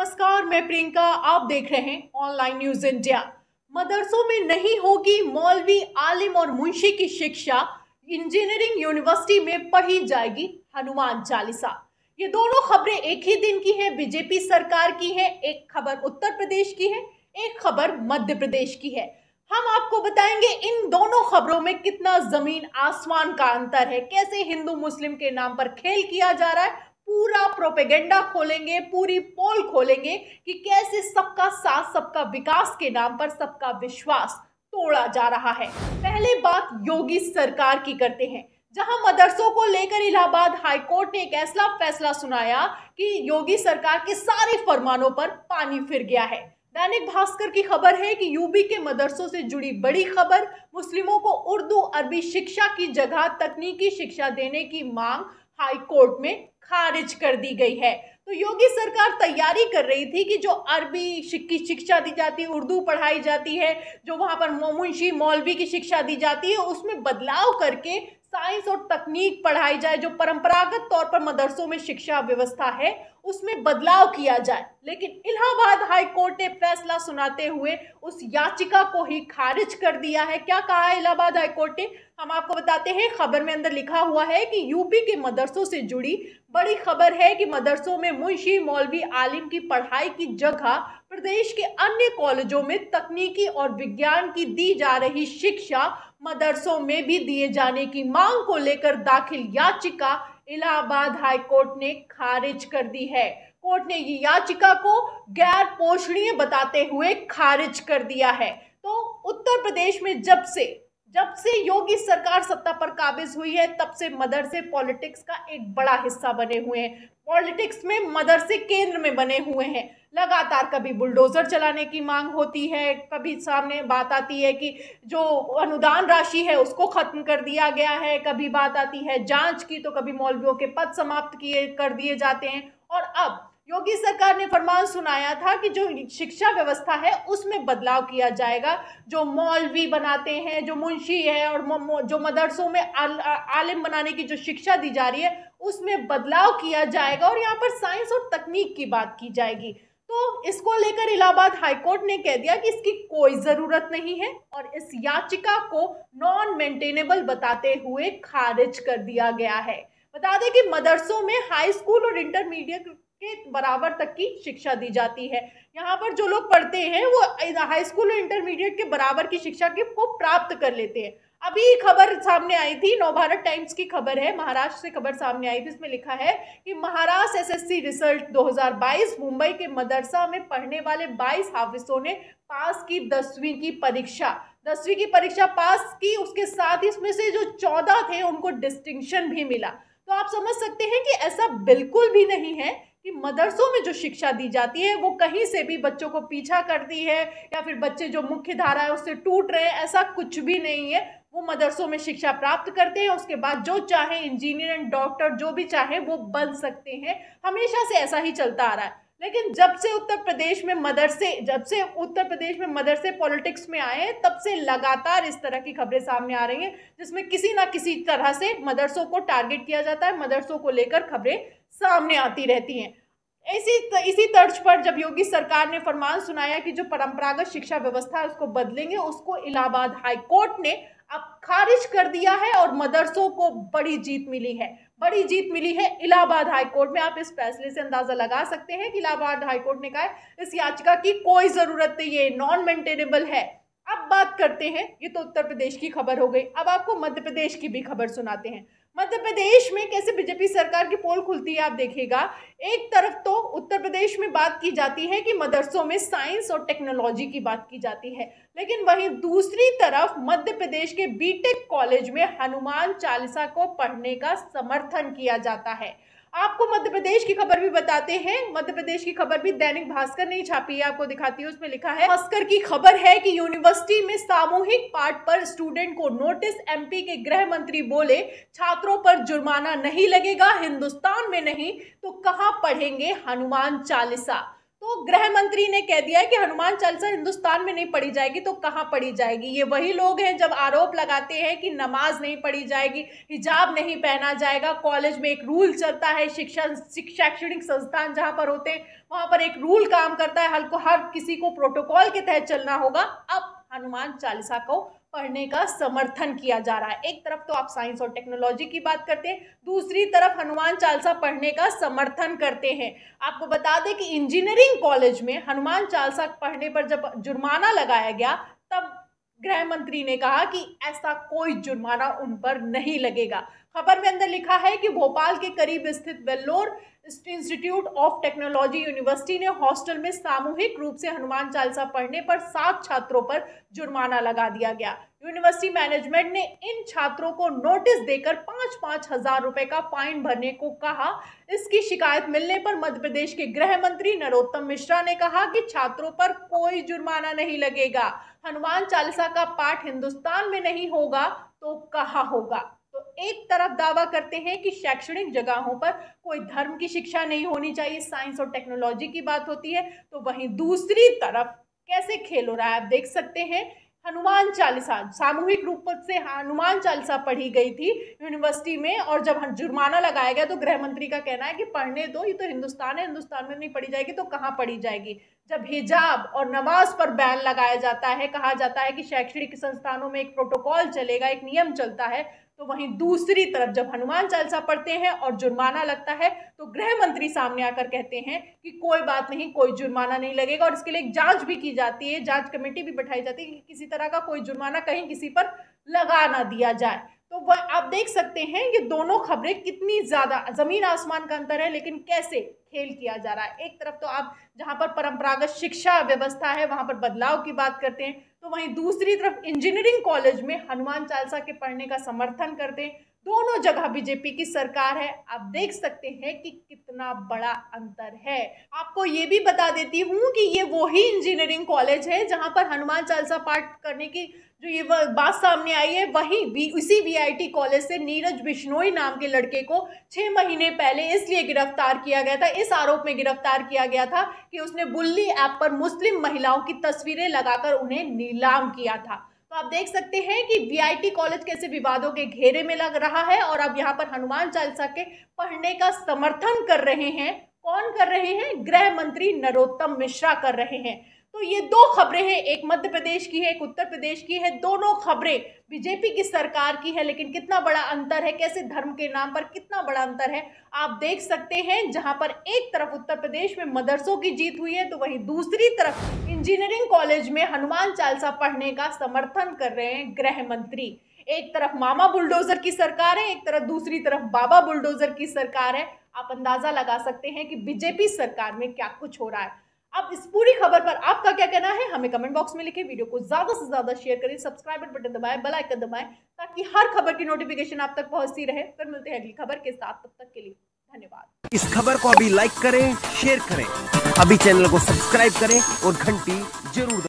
नमस्कार मैं प्रियंका आप देख रहे हैं ऑनलाइन न्यूज इंडिया मदरसों में नहीं होगी मौलवी आलिम और मुंशी की शिक्षा इंजीनियरिंग यूनिवर्सिटी में पढ़ी जाएगी हनुमान चालीसा ये दोनों खबरें एक ही दिन की हैं बीजेपी सरकार की है एक खबर उत्तर प्रदेश की है एक खबर मध्य प्रदेश की है हम आपको बताएंगे इन दोनों खबरों में कितना जमीन आसमान का अंतर है कैसे हिंदू मुस्लिम के नाम पर खेल किया जा रहा है पूरा प्रोपेगेंडा खोलेंगे पूरी पोल खोलेंगे कि कैसे सबका साथ सबका विकास के नाम पर सबका विश्वास तोड़ा जा रहा है पहले बात योगी सरकार की करते हैं जहां मदरसों को लेकर इलाहाबाद हाईकोर्ट ने एक ऐसा फैसला सुनाया कि योगी सरकार के सारे फरमानों पर पानी फिर गया है दैनिक भास्कर की खबर है कि यूपी के मदरसों से जुड़ी बड़ी खबर मुस्लिमों को उर्दू अरबी शिक्षा की जगह तकनीकी शिक्षा देने की मांग हाई कोर्ट में खारिज कर दी गई है तो योगी सरकार तैयारी कर रही थी कि जो अरबी की शिक्षा दी जाती है उर्दू पढ़ाई जाती है जो वहाँ पर मुंशी मौलवी की शिक्षा दी जाती है उसमें बदलाव करके साइंस और तकनीक पढ़ाई जाए जो परंपरागत तौर पर मदरसों में शिक्षा व्यवस्था है उसमें बदलाव किया जाए लेकिन इलाहाबाद हाई कोर्ट ने फैसला सुनाते हुए उस याचिका को ही खारिज कर दिया है क्या कहा है इलाहाबाद हाई कोर्ट ने हम आपको बताते हैं खबर में अंदर लिखा हुआ है कि यूपी के मदरसों से जुड़ी बड़ी खबर है कि मदरसों में मुंशी मौलवी आलिम की पढ़ाई की जगह प्रदेश के अन्य कॉलेजों में तकनीकी और विज्ञान की दी जा रही शिक्षा मदरसों में भी दिए जाने की मांग को लेकर दाखिल याचिका इलाहाबाद हाईकोर्ट ने खारिज कर दी है कोर्ट ने ये याचिका को गैर पोषणीय बताते हुए खारिज कर दिया है तो उत्तर प्रदेश में जब से जब से योगी सरकार सत्ता पर काबिज हुई है तब से मदरसे पॉलिटिक्स का एक बड़ा हिस्सा बने हुए हैं पॉलिटिक्स में मदरसे केंद्र में बने हुए हैं लगातार कभी बुलडोज़र चलाने की मांग होती है कभी सामने बात आती है कि जो अनुदान राशि है उसको ख़त्म कर दिया गया है कभी बात आती है जांच की तो कभी मौलवियों के पद समाप्त किए कर दिए जाते हैं और अब योगी सरकार ने फरमान सुनाया था कि जो शिक्षा व्यवस्था है उसमें बदलाव किया जाएगा जो मौलवी बनाते हैं जो मुंशी है और जो मदरसों में आल, आलिम बनाने की जो शिक्षा दी जा रही है उसमें बदलाव किया जाएगा और यहाँ पर साइंस और तकनीक की बात की जाएगी तो इसको लेकर इलाहाबाद हाईकोर्ट ने कह दिया कि इसकी कोई ज़रूरत नहीं है और इस याचिका को नॉन मेंटेनेबल बताते हुए खारिज कर दिया गया है बता दें कि मदरसों में हाई स्कूल और इंटरमीडिएट के बराबर तक की शिक्षा दी जाती है यहाँ पर जो लोग पढ़ते हैं वो हाई स्कूल और इंटरमीडिएट के बराबर की शिक्षा के को प्राप्त कर लेते हैं अभी खबर सामने आई थी नवभारत टाइम्स की खबर है महाराष्ट्र से खबर सामने आई थी इसमें लिखा है कि महाराष्ट्र एसएससी रिजल्ट 2022 मुंबई के मदरसा में पढ़ने वाले 22 हाफिसों ने पास की दसवीं की परीक्षा दसवीं की परीक्षा पास की उसके साथ ही इसमें से जो चौदह थे उनको डिस्टिंक्शन भी मिला तो आप समझ सकते हैं कि ऐसा बिल्कुल भी नहीं है कि मदरसों में जो शिक्षा दी जाती है वो कहीं से भी बच्चों को पीछा करती है या फिर बच्चे जो मुख्य धारा है उससे टूट रहे हैं ऐसा कुछ भी नहीं है वो मदरसों में शिक्षा प्राप्त करते हैं उसके बाद जो चाहे इंजीनियर एंड डॉक्टर जो भी चाहे वो बन सकते हैं हमेशा से ऐसा ही चलता आ रहा है लेकिन जब से उत्तर प्रदेश में मदरसे जब से उत्तर प्रदेश में मदरसे पॉलिटिक्स में आए हैं तब से लगातार इस तरह की खबरें सामने आ रही हैं जिसमें किसी ना किसी तरह से मदरसों को टारगेट किया जाता है मदरसों को लेकर खबरें सामने आती रहती हैं इसी इसी तर्ज पर जब योगी सरकार ने फरमान सुनाया कि जो परंपरागत शिक्षा व्यवस्था है उसको बदलेंगे उसको इलाहाबाद हाईकोर्ट ने अब खारिज कर दिया है और मदरसों को बड़ी जीत मिली है बड़ी जीत मिली है इलाहाबाद हाईकोर्ट में आप इस फैसले से अंदाजा लगा सकते हैं कि इलाहाबाद हाईकोर्ट ने कहा है इस याचिका की कोई ज़रूरत नहीं है नॉन मेंटेनेबल है अब बात करते हैं ये तो उत्तर प्रदेश की खबर हो गई अब आपको मध्य प्रदेश की भी खबर सुनाते हैं मध्य प्रदेश में कैसे बीजेपी सरकार की पोल खुलती है आप देखेगा एक तरफ तो उत्तर प्रदेश में बात की जाती है कि मदरसों में साइंस और टेक्नोलॉजी की बात की जाती है लेकिन वहीं दूसरी तरफ मध्य प्रदेश के बीटेक कॉलेज में हनुमान चालीसा को पढ़ने का समर्थन किया जाता है आपको मध्य प्रदेश की खबर भी बताते हैं मध्य प्रदेश की खबर भी दैनिक भास्कर ने छापी है आपको दिखाती है उसमें लिखा है भास्कर की खबर है कि यूनिवर्सिटी में सामूहिक पाठ पर स्टूडेंट को नोटिस एमपी के गृह मंत्री बोले छात्रों पर जुर्माना नहीं लगेगा हिंदुस्तान में नहीं तो कहाँ पढ़ेंगे हनुमान चालीसा तो गृह मंत्री ने कह दिया है कि हनुमान चालीसा हिंदुस्तान में नहीं पढ़ी जाएगी तो कहाँ पढ़ी जाएगी ये वही लोग हैं जब आरोप लगाते हैं कि नमाज नहीं पढ़ी जाएगी हिजाब नहीं पहना जाएगा कॉलेज में एक रूल चलता है शिक्षा शैक्षणिक संस्थान जहाँ पर होते हैं वहाँ पर एक रूल काम करता है हर को हर किसी को प्रोटोकॉल के तहत चलना होगा अब हनुमान चालीसा को पढ़ने का समर्थन किया जा रहा है एक तरफ तो आप साइंस और टेक्नोलॉजी की बात करते हैं दूसरी तरफ हनुमान चालसा पढ़ने का समर्थन करते हैं आपको बता दें कि इंजीनियरिंग कॉलेज में हनुमान चालसा पढ़ने पर जब जुर्माना लगाया गया तब गृह मंत्री ने कहा कि ऐसा कोई जुर्माना उन पर नहीं लगेगा खबर में अंदर लिखा है कि भोपाल के करीब स्थित Vellore institute of technology university ने हॉस्टल में सामूहिक रूप से हनुमान चालीसा पढ़ने पर सात छात्रों पर जुर्माना लगा दिया गया यूनिवर्सिटी मैनेजमेंट ने इन छात्रों को नोटिस देकर पाँच पाँच हजार रुपए का फाइन भरने को कहा इसकी शिकायत मिलने पर मध्य प्रदेश के गृह मंत्री नरोत्तम मिश्रा ने कहा कि छात्रों पर कोई जुर्माना नहीं लगेगा हनुमान चालीसा का पाठ हिंदुस्तान में नहीं होगा तो कहा होगा तो एक तरफ दावा करते हैं कि शैक्षणिक जगहों पर कोई धर्म की शिक्षा नहीं होनी चाहिए साइंस और टेक्नोलॉजी की बात होती है तो वहीं दूसरी तरफ कैसे खेल हो रहा है आप देख सकते हैं हनुमान चालीसा सामूहिक रूप से हनुमान चालीसा पढ़ी गई थी यूनिवर्सिटी में और जब जुर्माना लगाया गया तो गृह मंत्री का कहना है कि पढ़ने दो ये तो हिंदुस्तान है हिंदुस्तान में नहीं पढ़ी जाएगी तो कहाँ पढ़ी जाएगी जब हिजाब और नमाज पर बैन लगाया जाता है कहा जाता है कि शैक्षणिक संस्थानों में एक प्रोटोकॉल चलेगा एक नियम चलता है तो वहीं दूसरी तरफ जब हनुमान चालीसा पढ़ते हैं और जुर्माना लगता है तो गृह मंत्री सामने आकर कहते हैं कि कोई बात नहीं कोई जुर्माना नहीं लगेगा और इसके लिए एक जांच भी की जाती है जांच कमेटी भी बैठाई जाती है कि किसी तरह का कोई जुर्माना कहीं किसी पर लगा ना दिया जाए तो वह आप देख सकते हैं ये दोनों खबरें कितनी ज़्यादा ज़मीन आसमान का अंतर है लेकिन कैसे खेल किया जा रहा है एक तरफ तो आप जहाँ पर परंपरागत शिक्षा व्यवस्था है वहाँ पर बदलाव की बात करते हैं तो वहीं दूसरी तरफ इंजीनियरिंग कॉलेज में हनुमान चालसा के पढ़ने का समर्थन करते हैं दोनों जगह बीजेपी की सरकार है आप देख सकते हैं कि कितना बड़ा अंतर है आपको ये भी बता देती हूँ कि ये वही इंजीनियरिंग कॉलेज है जहाँ पर हनुमान चालसा पाठ करने की जो ये बात सामने आई है वही भी उसी वीआईटी कॉलेज से नीरज बिश्नोई नाम के लड़के को छः महीने पहले इसलिए गिरफ्तार किया गया था इस आरोप में गिरफ्तार किया गया था कि उसने बुल्ली ऐप पर मुस्लिम महिलाओं की तस्वीरें लगाकर उन्हें नीलाम किया था तो आप देख सकते हैं कि वी कॉलेज कैसे विवादों के घेरे में लग रहा है और अब यहाँ पर हनुमान चालीसा के पढ़ने का समर्थन कर रहे हैं कौन कर रहे हैं गृह मंत्री नरोत्तम मिश्रा कर रहे हैं तो ये दो खबरें हैं एक मध्य प्रदेश की है एक उत्तर प्रदेश की है दोनों खबरें बीजेपी की सरकार की है लेकिन कितना बड़ा अंतर है कैसे धर्म के नाम पर कितना बड़ा अंतर है आप देख सकते हैं जहां पर एक तरफ उत्तर प्रदेश में मदरसों की जीत हुई है तो वहीं दूसरी तरफ इंजीनियरिंग कॉलेज में हनुमान चालसा पढ़ने का समर्थन कर रहे हैं गृह मंत्री एक तरफ मामा बुलडोजर की सरकार है एक तरफ दूसरी तरफ बाबा बुलडोजर की सरकार है आप अंदाजा लगा सकते हैं कि बीजेपी सरकार में क्या कुछ हो रहा है अब इस पूरी खबर पर आपका क्या कहना है हमें कमेंट बॉक्स में लिखे वीडियो को ज्यादा से ज्यादा शेयर करें सब्सक्राइब बटन दबाएं बेल आइकन दबाएं ताकि हर खबर की नोटिफिकेशन आप तक पहुंचती रहे फिर मिलते हैं अगली खबर के साथ तब तक के लिए धन्यवाद इस खबर को अभी लाइक करें शेयर करें अभी चैनल को सब्सक्राइब करें और घंटी जरूर